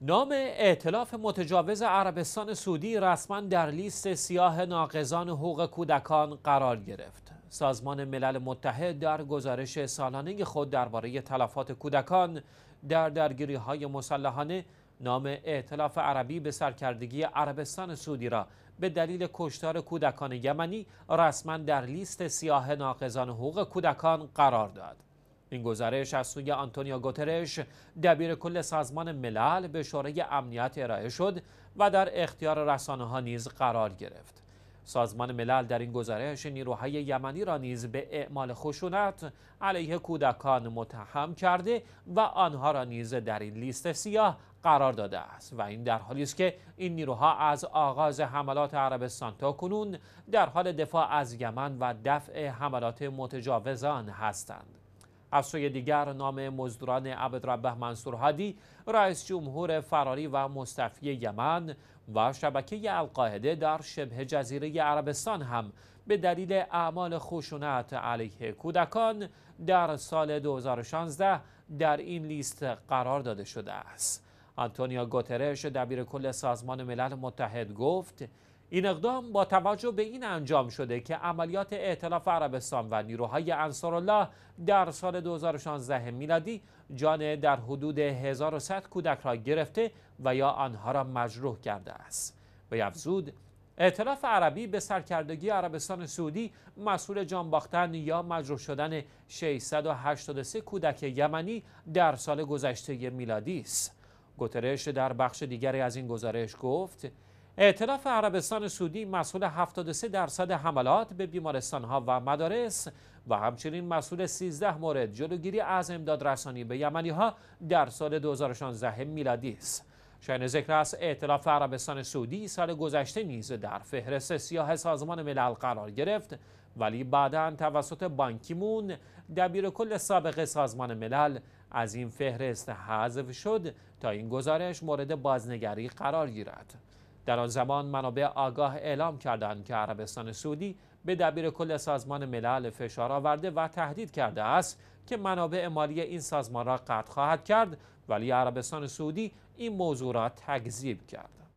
نام اعتلاف متجاوز عربستان سعودی رسما در لیست سیاه ناقضان حقوق کودکان قرار گرفت. سازمان ملل متحد در گزارش سالانه خود درباره تلفات کودکان در درگیری های مسلحانه نام اعتلاف عربی به سرکردگی عربستان سعودی را به دلیل کشتار کودکان یمنی رسما در لیست سیاه ناقضان حقوق کودکان قرار داد. این گزارش از سوی آنتونیو گوترش دبیر کل سازمان ملل به شورای امنیت ارائه شد و در اختیار رسانه ها نیز قرار گرفت سازمان ملل در این گزارش نیروهای یمنی را نیز به اعمال خشونت علیه کودکان متهم کرده و آنها را نیز در این لیست سیاه قرار داده است و این در حالی است که این نیروها از آغاز حملات عربستان تا کنون در حال دفاع از یمن و دفع حملات متجاوزان هستند از سوی دیگر نام مزدوران عبدربه منصور هادی رئیس جمهور فراری و مستفی یمن و شبکه القاعده در شبه جزیره عربستان هم به دلیل اعمال خشونت علیه کودکان در سال 2016 در این لیست قرار داده شده است. آنتونیا گوترش دبیر کل سازمان ملل متحد گفت این اقدام با توجه به این انجام شده که عملیات اعتلاف عربستان و نیروهای انصارالله در سال 2016 میلادی جان در حدود 1100 کودک را گرفته و یا آنها را مجروح کرده است. به افزود اعتلاف عربی به سرکردگی عربستان سعودی مسئول جان باختن یا مجروح شدن 683 کودک یمنی در سال گذشته میلادی است. گوترش در بخش دیگری از این گزارش گفت اعتلاف عربستان سعودی مسئول 73 درصد حملات به ها و مدارس و همچنین مسئول 13 مورد جلوگیری از امداد رسانی به یمنی ها در سال 2016 میلادی است. شاین ذکر است اعتلاف عربستان سعودی سال گذشته نیز در فهرست سیاه سازمان ملل قرار گرفت ولی بعدا توسط بانکیمون دبیر کل سابق سازمان ملل از این فهرست حذف شد تا این گزارش مورد بازنگری قرار گیرد. در آن زمان منابع آگاه اعلام کردند که عربستان سعودی به دبیر کل سازمان ملل فشار آورده و تهدید کرده است که منابع مالی این سازمان را قطع خواهد کرد ولی عربستان سعودی این موضوع را تکذیب کرد